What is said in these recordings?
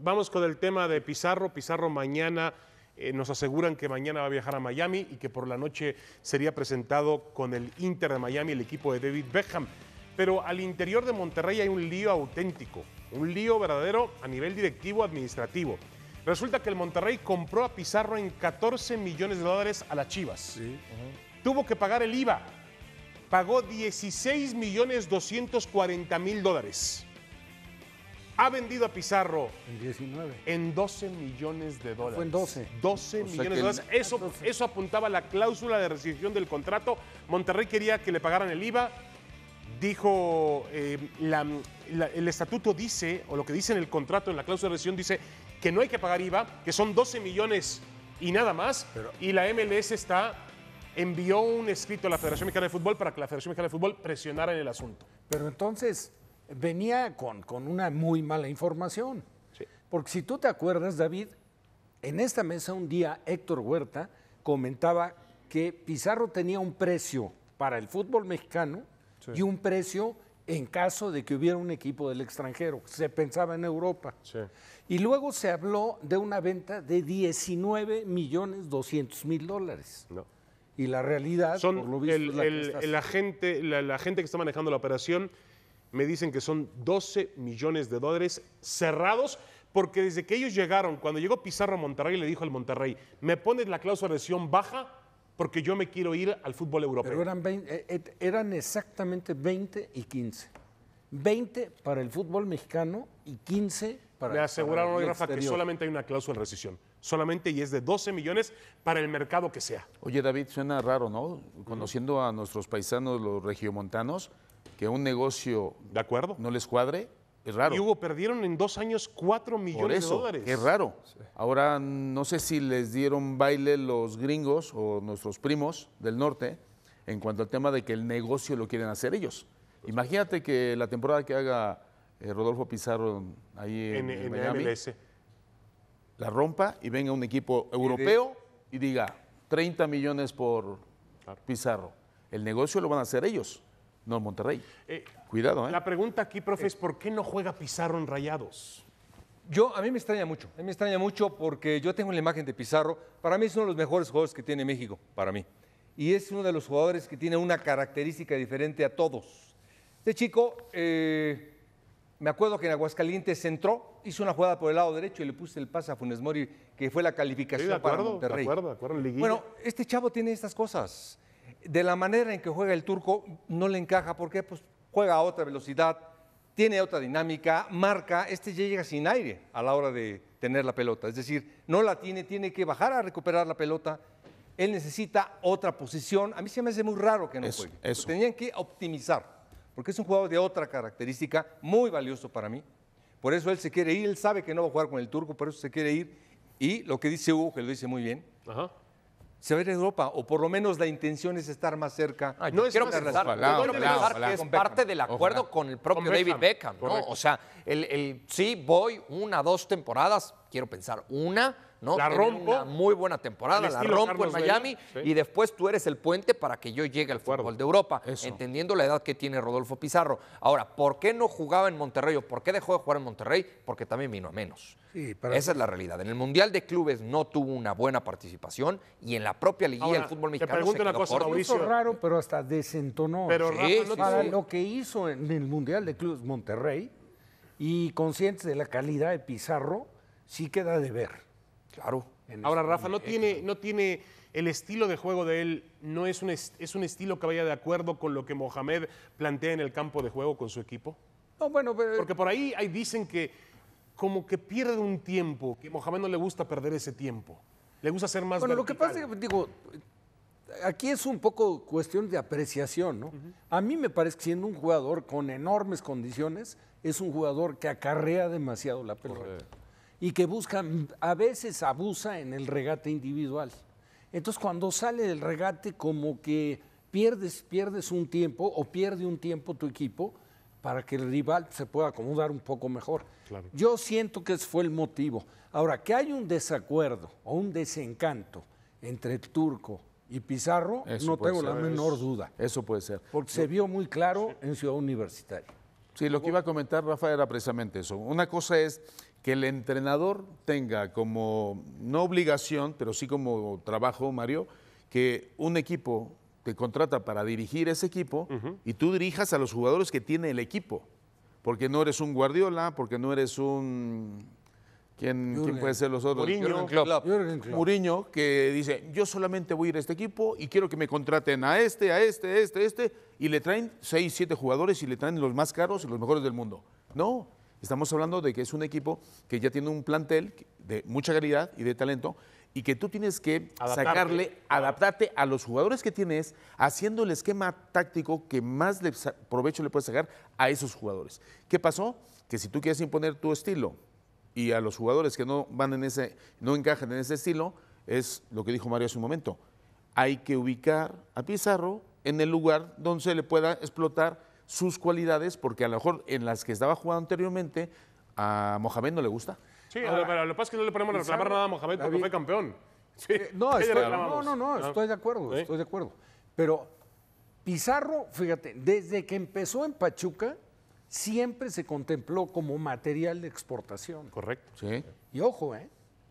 Vamos con el tema de Pizarro. Pizarro mañana eh, nos aseguran que mañana va a viajar a Miami y que por la noche sería presentado con el Inter de Miami, el equipo de David Beckham. Pero al interior de Monterrey hay un lío auténtico, un lío verdadero a nivel directivo administrativo. Resulta que el Monterrey compró a Pizarro en 14 millones de dólares a las Chivas. Tuvo que pagar el IVA. Pagó 16 millones 240 mil dólares ha vendido a Pizarro en 19. En 12 millones de dólares. Fue en 12. 12 millones de dólares. Eso, apuntaba a la cláusula de rescisión del contrato. Monterrey quería que le pagaran el IVA. Dijo, eh, el estatuto dice, o lo que dice en el contrato, en la cláusula de rescisión, dice que no hay que pagar IVA, que son 12 millones y nada más. y la MLS está envió un escrito a la Federación Mexicana de Fútbol para que la Federación Mexicana de Fútbol presionara en el asunto. Pero entonces, venía con, una muy mala información. Porque si tú te acuerdas, David, en esta mesa un día Héctor Huerta comentaba que Pizarro tenía un precio para el fútbol mexicano y un precio en caso de que hubiera un equipo del extranjero. Se pensaba en Europa. Y luego se habló de una venta de 19 millones 200 mil dólares. Y la realidad, por lo visto, la gente que está manejando la operación me dicen que son 12 millones de dólares cerrados, porque desde que ellos llegaron, cuando llegó Pizarro a Monterrey, le dijo al Monterrey, me pones la cláusula de lesión baja porque yo me quiero ir al fútbol europeo. Pero eran, eh, eran exactamente 20 y 15. 20 para el fútbol mexicano y 15 para Me aseguraron hoy, Rafa, que solamente hay una cláusula de rescisión. Solamente y es de 12 millones para el mercado que sea. Oye, David, suena raro, ¿no? Conociendo a nuestros paisanos, los regiomontanos, que un negocio ¿De acuerdo? no les cuadre, es raro. Y Hugo, perdieron en dos años cuatro millones de dólares. Es raro. Ahora no sé si les dieron baile los gringos o nuestros primos del norte en cuanto al tema de que el negocio lo quieren hacer ellos. Pues Imagínate que la temporada que haga eh, Rodolfo Pizarro ahí en, Miami, MLS. la rompa y venga un equipo europeo y, diga 30 millones por Pizarro. El negocio lo van a hacer ellos. No, Monterrey. Eh, Cuidado, ¿eh? La pregunta aquí, profe, es ¿por qué no juega Pizarro en Rayados? Yo, a mí me extraña mucho, a mí me extraña mucho porque yo tengo la imagen de Pizarro, para mí es uno de los mejores jugadores que tiene México, para mí. Y es uno de los jugadores que tiene una característica diferente a todos. Este chico, eh, me acuerdo que en Aguascalientes entró, hizo una jugada por el lado derecho y le puse el pase a Funes Mori, que fue la calificación para Monterrey. De acuerdo, de acuerdo, bueno, este chavo tiene estas cosas de la manera en que juega el turco no le encaja porque pues juega a otra velocidad, tiene otra dinámica, marca, este ya llega sin aire a la hora de tener la pelota, es decir, no la tiene, tiene que bajar a recuperar la pelota, él necesita otra posición, a mí se me hace muy raro que no juegue, tenían que optimizar, porque es un jugador de otra característica, muy valioso para mí, por eso él se quiere ir, él sabe que no va a jugar con el turco, por eso se quiere ir, y lo que dice Hugo, que lo dice muy bien, Ajá se va a ir a Europa, o por lo menos la intención es estar más cerca. Ah, no es quiero pensar, que es parte del acuerdo con el propio David Beckham, ¿no? O sea, el, el, sí, voy una, dos temporadas, quiero pensar, una, ¿no? La rompo. Una muy buena temporada, la rompo en Miami y después tú eres el puente para que yo llegue al fútbol de Europa, entendiendo la edad que tiene Rodolfo Pizarro. Ahora, ¿por qué no jugaba en Monterrey o por qué dejó de jugar en Monterrey? Porque también vino a menos. Sí, Esa es la realidad. En el Mundial de Clubes no tuvo una buena participación y en la propia liguilla del fútbol mexicano. Te pregunto cosa, Mauricio. raro, pero hasta desentonó. Pero lo que hizo en el Mundial de Clubes Monterrey y conscientes de la calidad de Pizarro, sí queda de ver, claro. Ahora, este Rafa, no tiene, no tiene el estilo de juego de él, no es un, es un estilo que vaya de acuerdo con lo que Mohamed plantea en el campo de juego con su equipo. No, bueno, Porque por ahí, dicen que como que pierde un tiempo, que Mohamed no le gusta perder ese tiempo. Le gusta ser más. Bueno, lo que pasa es que, digo, aquí es un poco cuestión de apreciación, ¿no? A mí me parece que siendo un jugador con enormes condiciones, es un jugador que acarrea demasiado la pelota y que busca, a veces abusa en el regate individual. Entonces cuando sale del regate como que pierdes, pierdes un tiempo o pierde un tiempo tu equipo para que el rival se pueda acomodar un poco mejor. Yo siento que ese fue el motivo. Ahora, que hay un desacuerdo o un desencanto entre turco y Pizarro, no tengo la menor duda. Eso puede ser. Porque se vio muy claro en Ciudad Universitaria. Sí, lo que iba a comentar Rafa era precisamente eso. Una cosa es que el entrenador tenga como, no obligación, pero sí como trabajo, Mario, que un equipo te contrata para dirigir ese equipo y tú dirijas a los jugadores que tiene el equipo. Porque no eres un Guardiola, porque no eres un ¿Quién, puede ser los otros? Muriño, que dice, yo solamente voy a ir a este equipo y quiero que me contraten a este, a este, a este, a este, y le traen seis, siete jugadores y le traen los más caros y los mejores del mundo. No, Estamos hablando de que es un equipo que ya tiene un plantel de mucha calidad y de talento y que tú tienes que sacarle, adaptarte a los jugadores que tienes, haciendo el esquema táctico que más provecho le puedes sacar a esos jugadores. ¿Qué pasó? Que si tú quieres imponer tu estilo y a los jugadores que no van en ese, no encajan en ese estilo, es lo que dijo Mario hace un momento. Hay que ubicar a Pizarro en el lugar donde se le pueda explotar sus cualidades, porque a lo mejor en las que estaba jugando anteriormente, a Mohamed no le gusta. Sí, pero lo que pasa es que no le ponemos a reclamar nada a Mohamed porque fue campeón. Eh, no, estoy, no, no, no, ah. estoy de acuerdo, estoy de acuerdo. Pero Pizarro, fíjate, desde que empezó en Pachuca, siempre se contempló como material de exportación. Correcto. Sí. Y ojo, ¿eh?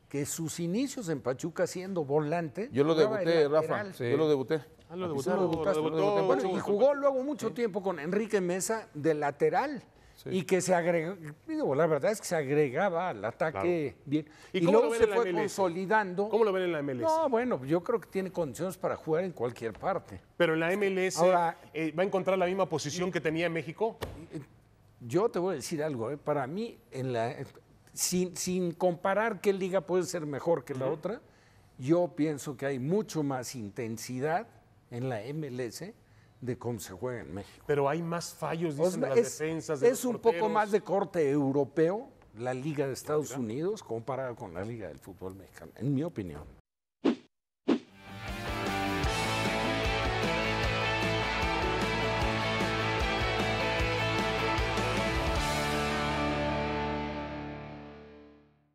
que sus inicios en Pachuca siendo volante. Yo lo debuté, Rafa. Yo lo debuté. Ah, lo debutaste, y jugó luego mucho tiempo con Enrique Mesa de lateral. Y que se agregó, la verdad es que se agregaba al ataque bien. Y, luego se fue consolidando. ¿Cómo lo ven en la MLS? No, bueno, yo creo que tiene condiciones para jugar en cualquier parte. Pero en la MLS eh, va a encontrar la misma posición que tenía en México. Yo te voy a decir algo, eh, para mí en la, sin, comparar qué liga puede ser mejor que la otra, yo pienso que hay mucho más intensidad en la MLS de cómo se juega en México. Pero hay más fallos, dicen las defensas. es un poco más de corte europeo la Liga de Estados Unidos comparada con la Liga del Fútbol Mexicano, en mi opinión.